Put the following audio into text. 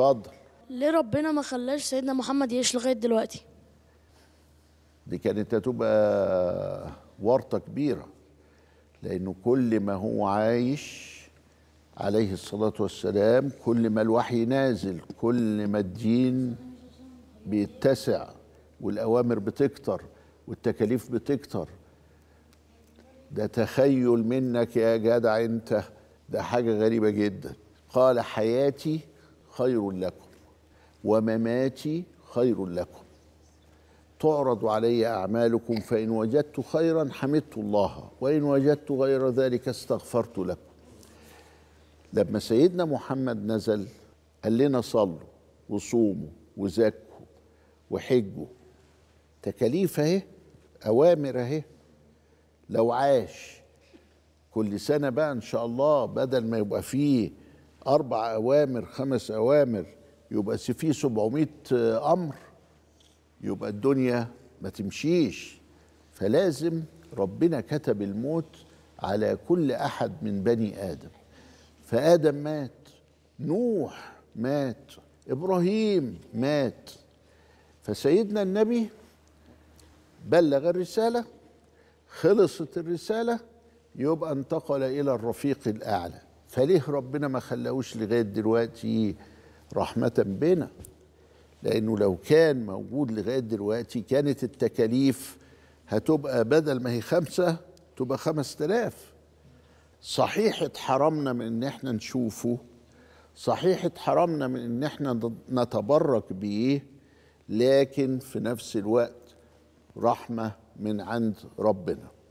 اتفضل ليه ربنا ما خلاش سيدنا محمد يعيش لغايه دلوقتي دي كانت هتبقى ورطه كبيره لانه كل ما هو عايش عليه الصلاه والسلام كل ما الوحي نازل كل ما الدين بيتسع والاوامر بتكتر والتكاليف بتكتر ده تخيل منك يا جدع انت ده حاجه غريبه جدا قال حياتي خير لكم ومماتي خير لكم تعرض علي اعمالكم فان وجدت خيرا حمدت الله وان وجدت غير ذلك استغفرت لكم لما سيدنا محمد نزل قال لنا صلوا وصوموا وزكوا وحجوا تكاليف اهي اوامر اهي لو عاش كل سنه بقى ان شاء الله بدل ما يبقى فيه أربع أوامر خمس أوامر يبقى في 700 أمر يبقى الدنيا ما تمشيش فلازم ربنا كتب الموت على كل أحد من بني آدم فآدم مات نوح مات إبراهيم مات فسيدنا النبي بلغ الرسالة خلصت الرسالة يبقى انتقل إلى الرفيق الأعلى فليه ربنا ما خلاهوش لغايه دلوقتي رحمه بنا لانه لو كان موجود لغايه دلوقتي كانت التكاليف هتبقى بدل ما هي خمسه تبقى خمس تلاف صحيح اتحرمنا من ان احنا نشوفه صحيح اتحرمنا من ان احنا نتبرك بيه لكن في نفس الوقت رحمه من عند ربنا